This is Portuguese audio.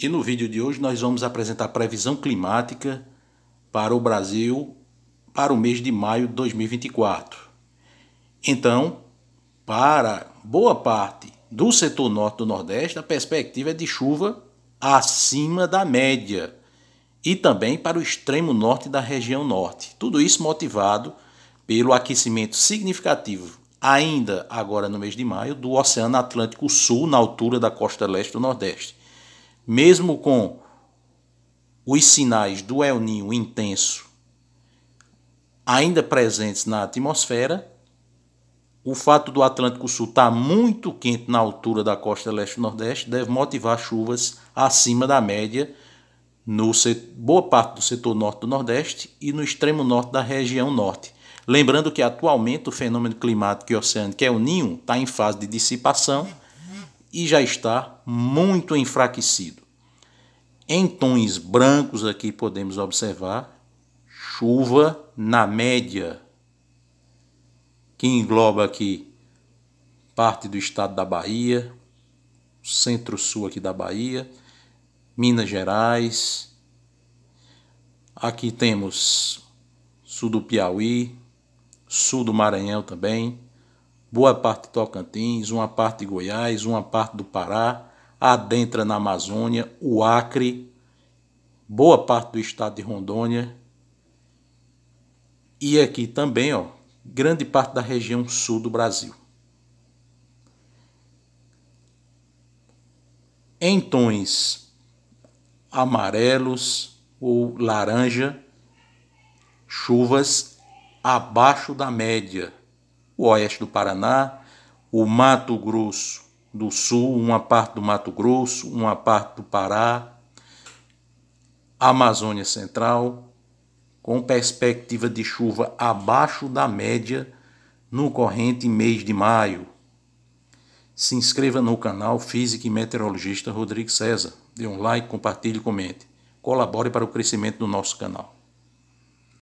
E no vídeo de hoje nós vamos apresentar a previsão climática para o Brasil para o mês de maio de 2024. Então, para boa parte do setor norte do Nordeste, a perspectiva é de chuva acima da média e também para o extremo norte da região norte. Tudo isso motivado pelo aquecimento significativo, ainda agora no mês de maio, do Oceano Atlântico Sul, na altura da costa leste do Nordeste mesmo com os sinais do El Ninho intenso ainda presentes na atmosfera, o fato do Atlântico Sul estar tá muito quente na altura da costa leste-nordeste deve motivar chuvas acima da média no boa parte do setor norte do Nordeste e no extremo norte da região norte. Lembrando que atualmente o fenômeno climático e oceânico que é o ninho está em fase de dissipação e já está muito enfraquecido. Em tons brancos aqui podemos observar chuva na média, que engloba aqui parte do estado da Bahia, centro-sul aqui da Bahia, Minas Gerais. Aqui temos sul do Piauí, sul do Maranhão também, boa parte de Tocantins, uma parte de Goiás, uma parte do Pará adentra na Amazônia, o Acre, boa parte do estado de Rondônia e aqui também, ó, grande parte da região sul do Brasil. Em tons amarelos ou laranja, chuvas abaixo da média. O oeste do Paraná, o Mato Grosso do Sul, uma parte do Mato Grosso, uma parte do Pará, Amazônia Central, com perspectiva de chuva abaixo da média no corrente mês de maio. Se inscreva no canal Física e Meteorologista Rodrigo César. Dê um like, compartilhe, comente. Colabore para o crescimento do nosso canal.